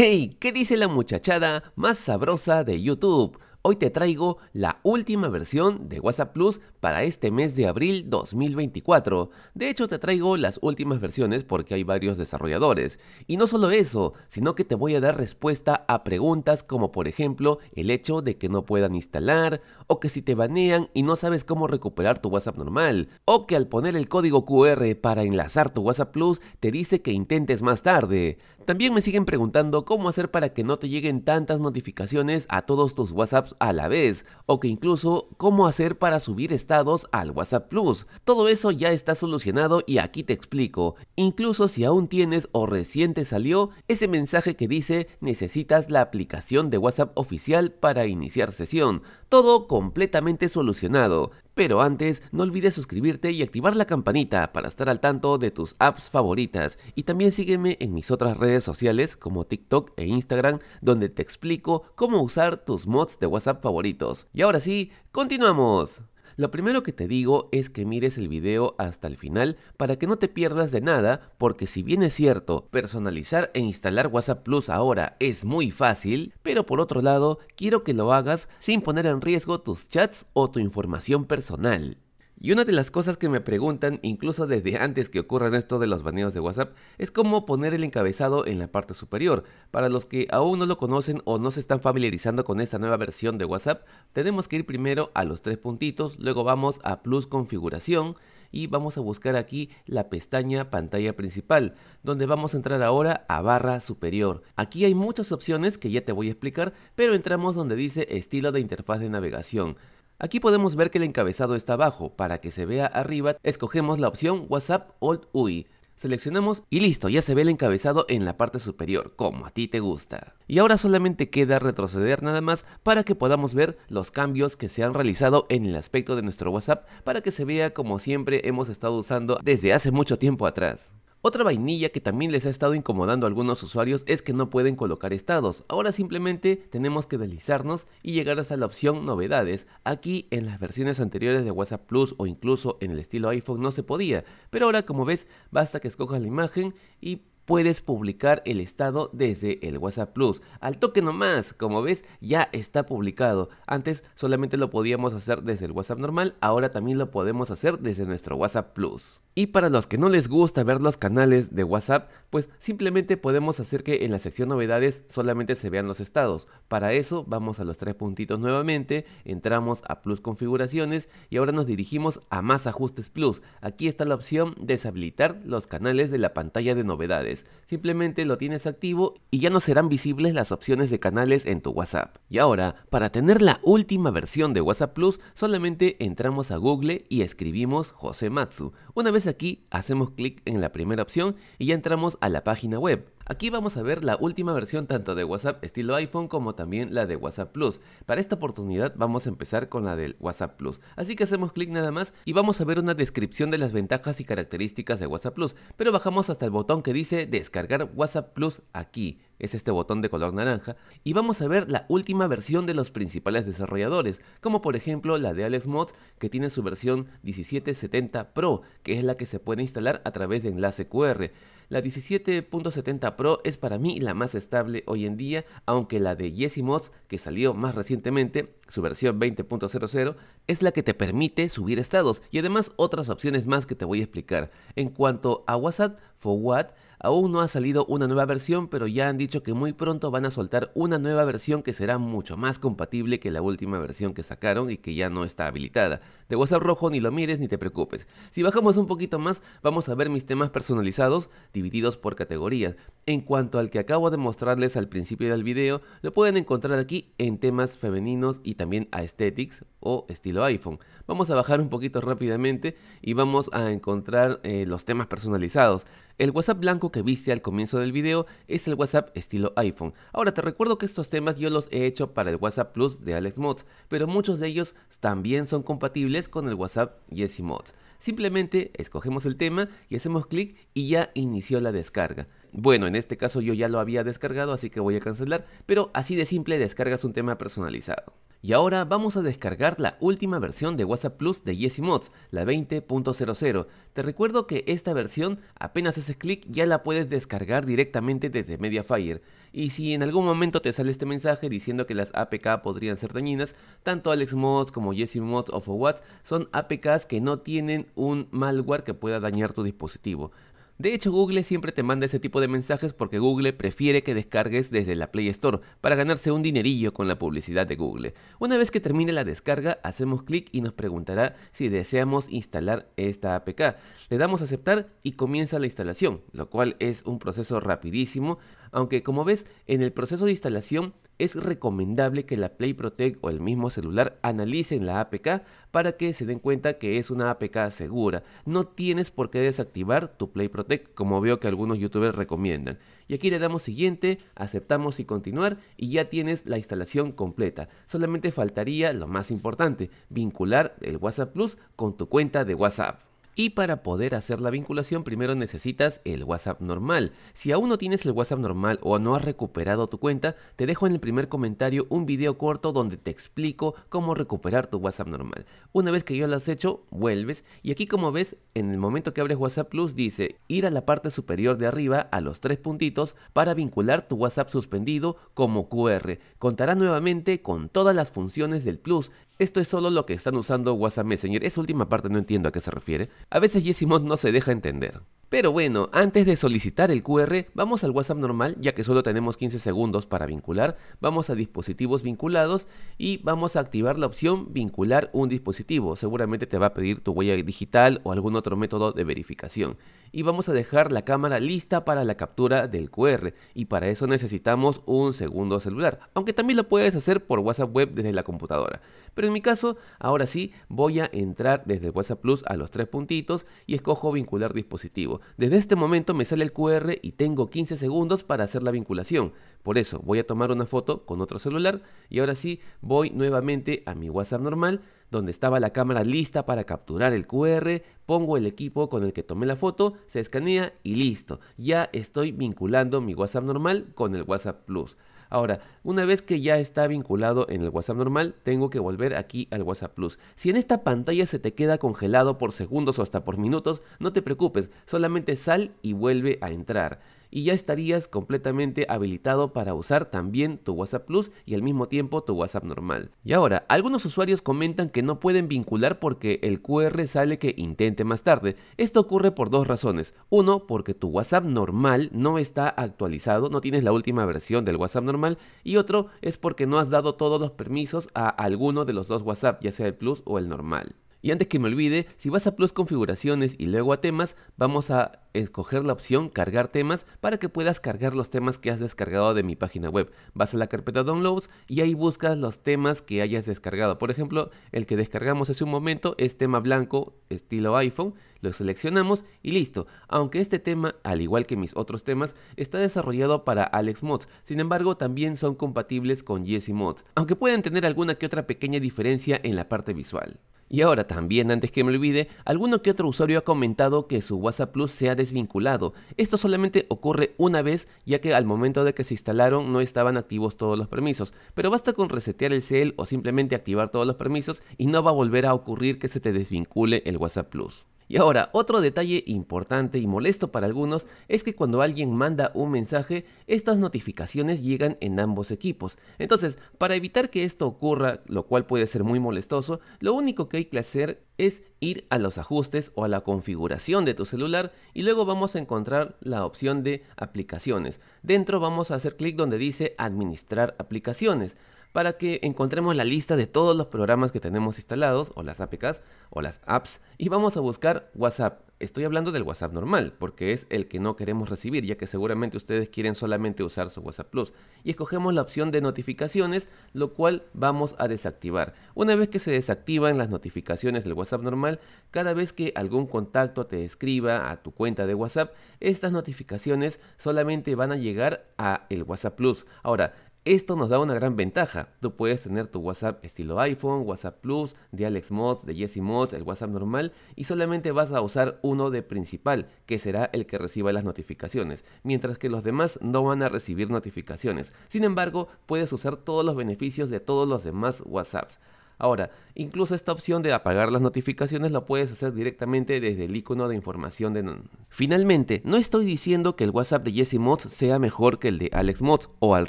¡Hey! ¿Qué dice la muchachada más sabrosa de YouTube? Hoy te traigo la última versión de WhatsApp Plus para este mes de abril 2024. De hecho, te traigo las últimas versiones porque hay varios desarrolladores. Y no solo eso, sino que te voy a dar respuesta a preguntas como por ejemplo el hecho de que no puedan instalar, o que si te banean y no sabes cómo recuperar tu WhatsApp normal, o que al poner el código QR para enlazar tu WhatsApp Plus te dice que intentes más tarde. También me siguen preguntando cómo hacer para que no te lleguen tantas notificaciones a todos tus WhatsApps a la vez, o que incluso cómo hacer para subir este al WhatsApp Plus. Todo eso ya está solucionado y aquí te explico. Incluso si aún tienes o recién te salió ese mensaje que dice necesitas la aplicación de WhatsApp oficial para iniciar sesión. Todo completamente solucionado. Pero antes, no olvides suscribirte y activar la campanita para estar al tanto de tus apps favoritas. Y también sígueme en mis otras redes sociales como TikTok e Instagram, donde te explico cómo usar tus mods de WhatsApp favoritos. Y ahora sí, continuamos. Lo primero que te digo es que mires el video hasta el final para que no te pierdas de nada, porque si bien es cierto, personalizar e instalar WhatsApp Plus ahora es muy fácil, pero por otro lado, quiero que lo hagas sin poner en riesgo tus chats o tu información personal. Y una de las cosas que me preguntan, incluso desde antes que ocurran esto de los baneos de WhatsApp, es cómo poner el encabezado en la parte superior. Para los que aún no lo conocen o no se están familiarizando con esta nueva versión de WhatsApp, tenemos que ir primero a los tres puntitos, luego vamos a Plus Configuración y vamos a buscar aquí la pestaña pantalla principal, donde vamos a entrar ahora a barra superior. Aquí hay muchas opciones que ya te voy a explicar, pero entramos donde dice estilo de interfaz de navegación. Aquí podemos ver que el encabezado está abajo, para que se vea arriba escogemos la opción WhatsApp Old UI. Seleccionamos y listo, ya se ve el encabezado en la parte superior, como a ti te gusta. Y ahora solamente queda retroceder nada más para que podamos ver los cambios que se han realizado en el aspecto de nuestro WhatsApp para que se vea como siempre hemos estado usando desde hace mucho tiempo atrás. Otra vainilla que también les ha estado incomodando a algunos usuarios es que no pueden colocar estados. Ahora simplemente tenemos que deslizarnos y llegar hasta la opción novedades. Aquí en las versiones anteriores de WhatsApp Plus o incluso en el estilo iPhone no se podía, pero ahora como ves basta que escojas la imagen y puedes publicar el estado desde el WhatsApp Plus. Al toque nomás, como ves, ya está publicado. Antes solamente lo podíamos hacer desde el WhatsApp normal, ahora también lo podemos hacer desde nuestro WhatsApp Plus. Y para los que no les gusta ver los canales de WhatsApp, pues simplemente podemos hacer que en la sección novedades solamente se vean los estados. Para eso vamos a los tres puntitos nuevamente, entramos a Plus Configuraciones y ahora nos dirigimos a Más Ajustes Plus. Aquí está la opción deshabilitar los canales de la pantalla de novedades. Simplemente lo tienes activo y ya no serán visibles las opciones de canales en tu WhatsApp. Y ahora, para tener la última versión de WhatsApp Plus, solamente entramos a Google y escribimos José Matsu. Una vez aquí, hacemos clic en la primera opción y ya entramos a la página web. Aquí vamos a ver la última versión tanto de WhatsApp estilo iPhone como también la de WhatsApp Plus. Para esta oportunidad vamos a empezar con la del WhatsApp Plus. Así que hacemos clic nada más y vamos a ver una descripción de las ventajas y características de WhatsApp Plus. Pero bajamos hasta el botón que dice descargar WhatsApp Plus aquí es este botón de color naranja, y vamos a ver la última versión de los principales desarrolladores, como por ejemplo la de Alex Mods, que tiene su versión 1770 Pro, que es la que se puede instalar a través de enlace QR. La 17.70 Pro es para mí la más estable hoy en día, aunque la de Yesimods, que salió más recientemente, su versión 20.00, es la que te permite subir estados y además otras opciones más que te voy a explicar. En cuanto a WhatsApp for What, Aún no ha salido una nueva versión, pero ya han dicho que muy pronto van a soltar una nueva versión que será mucho más compatible que la última versión que sacaron y que ya no está habilitada de WhatsApp rojo ni lo mires ni te preocupes. Si bajamos un poquito más, vamos a ver mis temas personalizados divididos por categorías. En cuanto al que acabo de mostrarles al principio del video, lo pueden encontrar aquí en temas femeninos y también aesthetics o estilo iPhone. Vamos a bajar un poquito rápidamente y vamos a encontrar eh, los temas personalizados. El WhatsApp blanco que viste al comienzo del video es el WhatsApp estilo iPhone. Ahora te recuerdo que estos temas yo los he hecho para el WhatsApp Plus de Alex Mods, pero muchos de ellos también son compatibles con el WhatsApp Yesi Mods. Simplemente escogemos el tema y hacemos clic y ya inició la descarga. Bueno, en este caso yo ya lo había descargado, así que voy a cancelar, pero así de simple descargas un tema personalizado. Y ahora vamos a descargar la última versión de WhatsApp Plus de Yesi Mods, la 20.00. Te recuerdo que esta versión apenas haces clic ya la puedes descargar directamente desde Mediafire. Y si en algún momento te sale este mensaje diciendo que las APK podrían ser dañinas, tanto Alex Mods como Yesi Mods o son APKs que no tienen un malware que pueda dañar tu dispositivo. De hecho, Google siempre te manda ese tipo de mensajes porque Google prefiere que descargues desde la Play Store para ganarse un dinerillo con la publicidad de Google. Una vez que termine la descarga, hacemos clic y nos preguntará si deseamos instalar esta APK. Le damos a aceptar y comienza la instalación, lo cual es un proceso rapidísimo aunque como ves, en el proceso de instalación es recomendable que la Play Protect o el mismo celular analicen la APK para que se den cuenta que es una APK segura. No tienes por qué desactivar tu Play Protect como veo que algunos youtubers recomiendan. Y aquí le damos siguiente, aceptamos y continuar y ya tienes la instalación completa. Solamente faltaría lo más importante, vincular el WhatsApp Plus con tu cuenta de WhatsApp. Y para poder hacer la vinculación primero necesitas el WhatsApp normal. Si aún no tienes el WhatsApp normal o no has recuperado tu cuenta, te dejo en el primer comentario un video corto donde te explico cómo recuperar tu WhatsApp normal. Una vez que ya lo has hecho, vuelves y aquí como ves, en el momento que abres WhatsApp Plus dice ir a la parte superior de arriba a los tres puntitos para vincular tu WhatsApp suspendido como QR. Contará nuevamente con todas las funciones del Plus esto es solo lo que están usando WhatsApp Messenger. Esa última parte no entiendo a qué se refiere. A veces Yesimod no se deja entender. Pero bueno, antes de solicitar el QR, vamos al WhatsApp normal, ya que solo tenemos 15 segundos para vincular. Vamos a dispositivos vinculados y vamos a activar la opción vincular un dispositivo. Seguramente te va a pedir tu huella digital o algún otro método de verificación y vamos a dejar la cámara lista para la captura del QR y para eso necesitamos un segundo celular, aunque también lo puedes hacer por WhatsApp web desde la computadora. Pero en mi caso, ahora sí voy a entrar desde WhatsApp Plus a los tres puntitos y escojo vincular dispositivo. Desde este momento me sale el QR y tengo 15 segundos para hacer la vinculación. Por eso voy a tomar una foto con otro celular y ahora sí voy nuevamente a mi WhatsApp normal donde estaba la cámara lista para capturar el QR, pongo el equipo con el que tomé la foto, se escanea y listo. Ya estoy vinculando mi WhatsApp normal con el WhatsApp Plus. Ahora, una vez que ya está vinculado en el WhatsApp normal, tengo que volver aquí al WhatsApp Plus. Si en esta pantalla se te queda congelado por segundos o hasta por minutos, no te preocupes, solamente sal y vuelve a entrar y ya estarías completamente habilitado para usar también tu WhatsApp Plus y al mismo tiempo tu WhatsApp normal. Y ahora, algunos usuarios comentan que no pueden vincular porque el QR sale que intente más tarde. Esto ocurre por dos razones. Uno, porque tu WhatsApp normal no está actualizado, no tienes la última versión del WhatsApp normal. Y otro es porque no has dado todos los permisos a alguno de los dos WhatsApp, ya sea el Plus o el normal. Y antes que me olvide, si vas a Plus Configuraciones y luego a Temas, vamos a escoger la opción Cargar temas para que puedas cargar los temas que has descargado de mi página web. Vas a la carpeta Downloads y ahí buscas los temas que hayas descargado. Por ejemplo, el que descargamos hace un momento es tema blanco estilo iPhone, lo seleccionamos y listo. Aunque este tema, al igual que mis otros temas, está desarrollado para Alex Mods, sin embargo también son compatibles con Jesse Mods, aunque pueden tener alguna que otra pequeña diferencia en la parte visual. Y ahora también, antes que me olvide, alguno que otro usuario ha comentado que su WhatsApp Plus se ha desvinculado. Esto solamente ocurre una vez, ya que al momento de que se instalaron no estaban activos todos los permisos. Pero basta con resetear el cel o simplemente activar todos los permisos y no va a volver a ocurrir que se te desvincule el WhatsApp Plus. Y ahora, otro detalle importante y molesto para algunos es que cuando alguien manda un mensaje, estas notificaciones llegan en ambos equipos. Entonces, para evitar que esto ocurra, lo cual puede ser muy molestoso, lo único que hay que hacer es ir a los ajustes o a la configuración de tu celular y luego vamos a encontrar la opción de aplicaciones. Dentro vamos a hacer clic donde dice administrar aplicaciones para que encontremos la lista de todos los programas que tenemos instalados, o las APKs, o las apps, y vamos a buscar WhatsApp. Estoy hablando del WhatsApp normal, porque es el que no queremos recibir, ya que seguramente ustedes quieren solamente usar su WhatsApp Plus. Y escogemos la opción de notificaciones, lo cual vamos a desactivar. Una vez que se desactivan las notificaciones del WhatsApp normal, cada vez que algún contacto te escriba a tu cuenta de WhatsApp, estas notificaciones solamente van a llegar a el WhatsApp Plus. Ahora, esto nos da una gran ventaja. Tú puedes tener tu WhatsApp estilo iPhone, WhatsApp Plus, de Alex Mods, de Jesse Mods, el WhatsApp normal y solamente vas a usar uno de principal, que será el que reciba las notificaciones, mientras que los demás no van a recibir notificaciones. Sin embargo, puedes usar todos los beneficios de todos los demás WhatsApps. Ahora, incluso esta opción de apagar las notificaciones la puedes hacer directamente desde el icono de información de... Finalmente, no estoy diciendo que el WhatsApp de Jesse Mods sea mejor que el de Alex Mods o al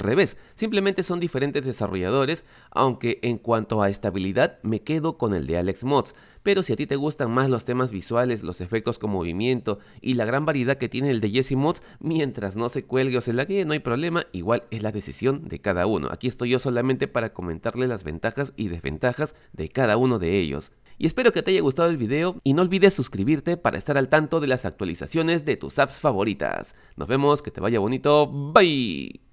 revés, simplemente son diferentes desarrolladores, aunque en cuanto a estabilidad me quedo con el de Alex Mods. Pero si a ti te gustan más los temas visuales, los efectos con movimiento y la gran variedad que tiene el de Jesse Mods, mientras no se cuelgue o se lague, no hay problema, igual es la decisión de cada uno. Aquí estoy yo solamente para comentarle las ventajas y desventajas de cada uno de ellos. Y espero que te haya gustado el video y no olvides suscribirte para estar al tanto de las actualizaciones de tus apps favoritas. Nos vemos, que te vaya bonito, bye.